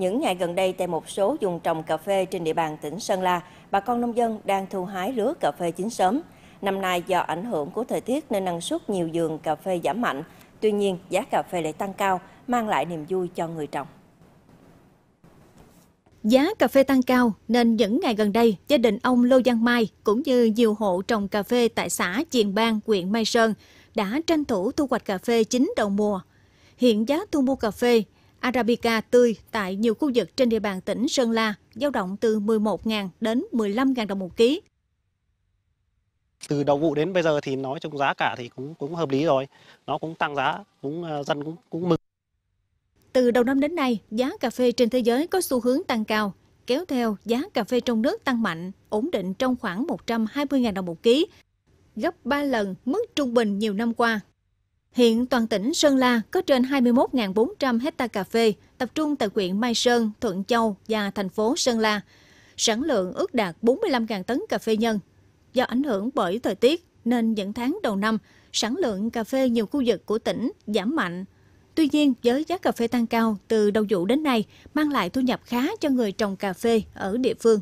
Những ngày gần đây, tại một số vùng trồng cà phê trên địa bàn tỉnh Sơn La, bà con nông dân đang thu hái lứa cà phê chín sớm. Năm nay do ảnh hưởng của thời tiết nên năng suất nhiều vườn cà phê giảm mạnh. Tuy nhiên, giá cà phê lại tăng cao, mang lại niềm vui cho người trồng. Giá cà phê tăng cao nên những ngày gần đây, gia đình ông Lô Giang Mai cũng như nhiều hộ trồng cà phê tại xã Chiền Bang, huyện Mai Sơn đã tranh thủ thu hoạch cà phê chín đầu mùa. Hiện giá thu mua cà phê Arabica tươi tại nhiều khu vực trên địa bàn tỉnh Sơn La dao động từ 11.000 đến 15.000 đồng một ký. Từ đầu vụ đến bây giờ thì nói chung giá cả thì cũng cũng hợp lý rồi, nó cũng tăng giá, cũng ờ, dân cũng cũng mừng. Từ đầu năm đến nay, giá cà phê trên thế giới có xu hướng tăng cao, kéo theo giá cà phê trong nước tăng mạnh, ổn định trong khoảng 120.000 đồng một ký, gấp 3 lần mức trung bình nhiều năm qua. Hiện toàn tỉnh Sơn La có trên 21.400 hecta cà phê, tập trung tại huyện Mai Sơn, Thuận Châu và thành phố Sơn La. Sản lượng ước đạt 45.000 tấn cà phê nhân. Do ảnh hưởng bởi thời tiết nên những tháng đầu năm, sản lượng cà phê nhiều khu vực của tỉnh giảm mạnh. Tuy nhiên, với giá cà phê tăng cao từ đầu vụ đến nay, mang lại thu nhập khá cho người trồng cà phê ở địa phương.